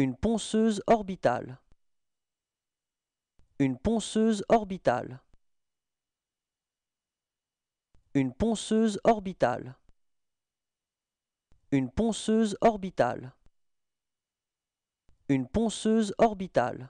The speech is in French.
Une ponceuse orbitale. Une ponceuse orbitale. Une ponceuse orbitale. Une ponceuse orbitale. Une ponceuse orbitale.